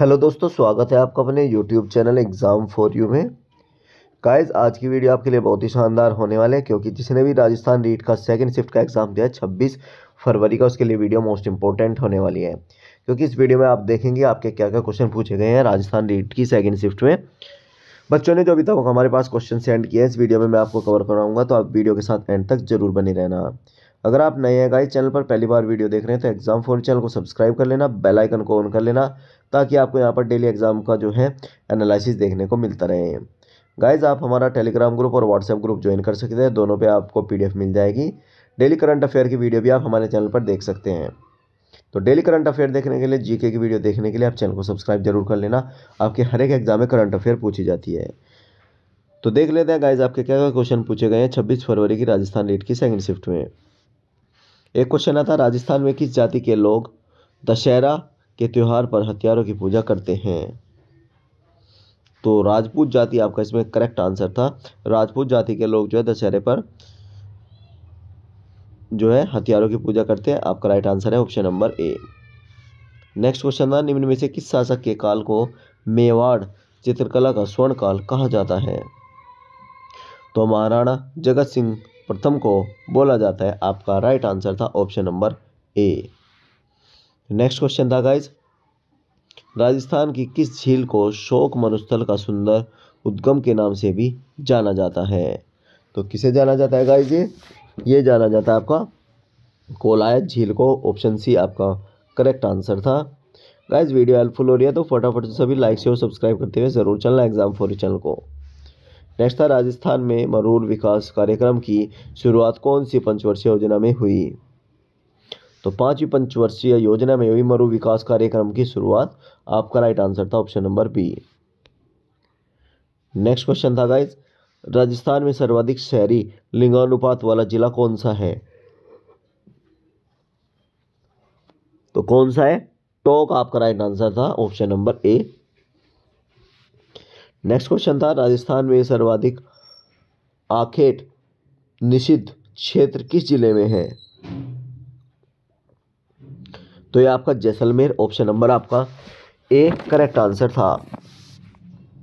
hello दोस्तों स्वागत है आपका अपने YouTube channel exam for you में गाइस आज की वीडियो आपके लिए बहुत ही शानदार होने वाले है क्योंकि जिसने भी राजस्थान रीट का सेकंड शिफ्ट का एग्ज़ाम दिया 26 छब्बीस फरवरी का उसके लिए वीडियो मोस्ट इंपॉर्टेंट होने वाली है क्योंकि इस वीडियो में आप देखेंगे आपके क्या क्या क्वेश्चन पूछे गए हैं राजस्थान रीट की सेकेंड शिफ्ट में बच्चों ने जो अभी तक हमारे पास क्वेश्चन सेंड किया है इस वीडियो में मैं आपको कवर कराऊंगा तो आप वीडियो के साथ एंड तक जरूर बने रहना अगर आप नए हैं गाइस चैनल पर पहली बार वीडियो देख रहे हैं तो एग्जाम फोर चैनल को सब्सक्राइब कर लेना बेल आइकन को ऑन कर लेना ताकि आपको यहाँ पर डेली एग्ज़ाम का जो है एनालिसिस देखने को मिलता रहे गाइज आप हमारा टेलीग्राम ग्रुप और व्हाट्सएप ग्रुप ज्वाइन कर सकते हैं दोनों पे आपको पीडीएफ मिल जाएगी डेली करंट अफेयर की वीडियो भी आप हमारे चैनल पर देख सकते हैं तो डेली करंट अफेयर देखने के लिए जीके की वीडियो देखने के लिए आप चैनल को सब्सक्राइब जरूर कर लेना आपके हर एक एग्जाम में करंट अफेयर पूछी जाती है तो देख लेते हैं गाइज आपके क्या क्या क्वेश्चन पूछे गए हैं छब्बीस फरवरी की राजस्थान लीड की सेकंड शिफ्ट में एक क्वेश्चन आता राजस्थान में किस जाति के लोग दशहरा के त्यौहार पर हथियारों की पूजा करते हैं तो राजपूत जाति आपका इसमें करेक्ट आंसर था राजपूत जाति के लोग जो है दशहरे पर जो है हथियारों की पूजा करते हैं आपका राइट आंसर है option number A next question था निम्न में से किस शासक के काल को मेवाड़ चित्रकला का स्वर्ण काल कहा जाता है तो महाराणा जगत सिंह प्रथम को बोला जाता है आपका राइट आंसर था option number A next question था गाइज राजस्थान की किस झील को शोक मनुस्थल का सुंदर उद्गम के नाम से भी जाना जाता है तो किसे जाना जाता है गाइज ये ये जाना जाता है आपका कोलायत झील को ऑप्शन सी आपका करेक्ट आंसर था गाइज वीडियो हेल्पफुल हो रही है तो फटाफट से सभी लाइक से और सब्सक्राइब करते हुए ज़रूर चलना एग्जाम फॉर चैनल को नेक्स्ट था राजस्थान में मरूर विकास कार्यक्रम की शुरुआत कौन सी पंचवर्षीय योजना में हुई तो पांचवी पंचवर्षीय योजना में हुई मरु विकास कार्यक्रम की शुरुआत आपका राइट आंसर था option number B next question था गाइज राजस्थान में सर्वाधिक शहरी लिंगानुपात वाला जिला कौन सा है तो कौन सा है टोक आपका राइट आंसर था option number A next question था राजस्थान में सर्वाधिक आखेट निषिद्ध क्षेत्र किस जिले में है तो ये आपका जैसलमेर ऑप्शन नंबर आपका ए करेक्ट आंसर था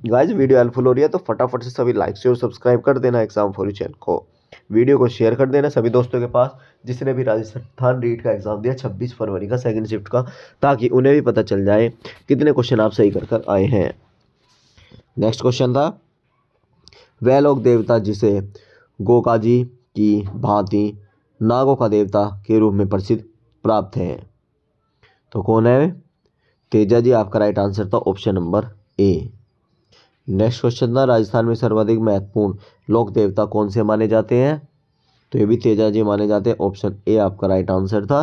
गाइज वीडियो हेल्पफुल हो रही है तो फटाफट से सभी लाइक शेयर सब्सक्राइब कर देना एग्जाम फॉर चैनल को वीडियो को शेयर कर देना सभी दोस्तों के पास जिसने भी राजस्थान रीट का एग्ज़ाम दिया 26 फरवरी का सेकंड शिफ्ट का ताकि उन्हें भी पता चल जाए कितने क्वेश्चन आप सही कर कर आए हैं नेक्स्ट क्वेश्चन था वह लोग देवता जिसे गोकाजी की भांति नागों का देवता के रूप में प्रसिद्ध प्राप्त हैं तो कौन है तेजा जी आपका राइट आंसर था option number A next question था राजस्थान में सर्वाधिक महत्वपूर्ण लोक देवता कौन से माने जाते हैं तो ये भी तेजा जी माने जाते हैं ऑप्शन ए आपका राइट आंसर था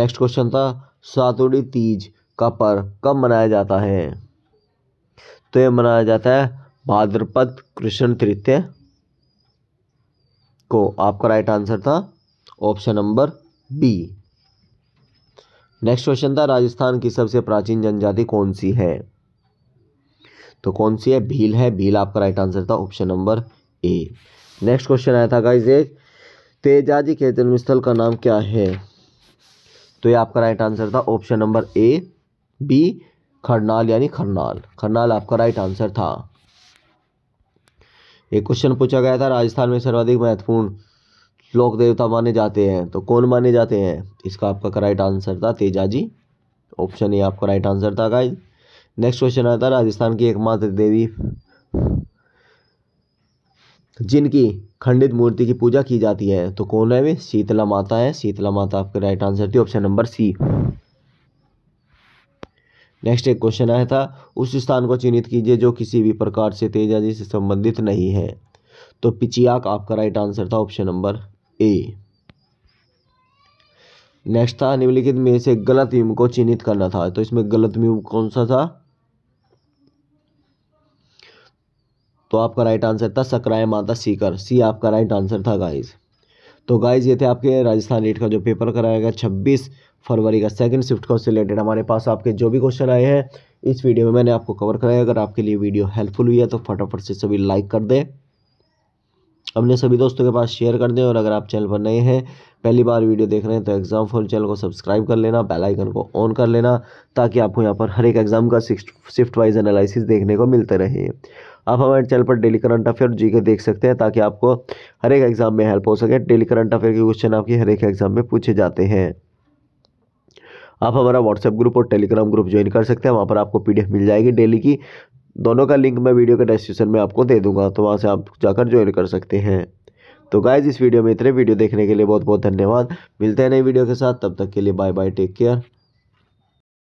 नेक्स्ट क्वेश्चन था सातुड़ी तीज का पर्व कब मनाया जाता है तो यह मनाया जाता है भाद्रपद कृष्ण तृतीय को आपका राइट आंसर था option number B next question था राजस्थान की सबसे प्राचीन जनजाति कौन सी है तो कौन सी है भील है भील आपका राइट आंसर था option number A next question आया था गाइज एक तेजाजी के जन्मस्थल का नाम क्या है तो ये आपका राइट आंसर था option number A B Kharnal यानी खरनाल खरनाल आपका राइट आंसर था एक क्वेश्चन पूछा गया था राजस्थान में सर्वाधिक महत्वपूर्ण लोक देवता माने जाते हैं तो कौन माने जाते हैं इसका आपका राइट आंसर था तेजाजी ऑप्शन ए आपका राइट आंसर था गाइज नेक्स्ट क्वेश्चन आता है राजस्थान की एकमात्र देवी जिनकी खंडित मूर्ति की पूजा की जाती है तो कौन है वे शीतला माता है शीतला माता आपके राइट आंसर थी ऑप्शन नंबर सी नेक्स्ट एक क्वेश्चन आया था उस स्थान को चिन्हित कीजिए जो किसी भी प्रकार से तेजाजी से संबंधित नहीं है तो पिचियाक आपका राइट आंसर था ऑप्शन नंबर ए नेक्स्ट था निम्नलिखित में से गलत मीम को चिन्हित करना था तो इसमें गलत मीम कौन सा था तो आपका राइट आंसर था सक्राय माता सीकर सी आपका राइट आंसर था गाइज तो गाइज ये थे आपके राजस्थान रेट का जो पेपर कराया गया छब्बीस फरवरी का सेकंड शिफ्ट का उससे रिलेटेड हमारे पास आपके जो भी क्वेश्चन आए हैं इस वीडियो में मैंने आपको कवर कराया अगर आपके लिए वीडियो हेल्पफुल हुई है तो फटाफट से सभी लाइक कर दें अपने सभी दोस्तों के पास शेयर कर दें और अगर आप चैनल पर नए हैं पहली बार वीडियो देख रहे हैं तो एग्ज़ाम फॉर चैनल को सब्सक्राइब कर लेना बेल आइकन को ऑन कर लेना ताकि आपको यहाँ पर हर एक एग्ज़ाम का शिफ्ट वाइज एनालिसिस देखने को मिलते रहे आप हमारे चैनल पर डेली करंट अफेयर जी के देख सकते हैं ताकि आपको हर एक एग्ज़ाम में हेल्प हो सके डेली करंट अफेयर के क्वेश्चन आपके हर एक एग्ज़ाम में पूछे जाते हैं आप हमारा व्हाट्सएप ग्रुप और टेलीग्राम ग्रुप ज्वाइन कर सकते हैं वहाँ पर आपको पीडीएफ मिल जाएगी डेली की दोनों का लिंक मैं वीडियो के डिस्क्रिप्शन में आपको दे दूंगा तो वहाँ से आप जाकर ज्वाइन कर सकते हैं तो गाइज इस वीडियो में इतने वीडियो देखने के लिए बहुत बहुत धन्यवाद मिलते हैं नई वीडियो के साथ तब तक के लिए बाय बाय टेक केयर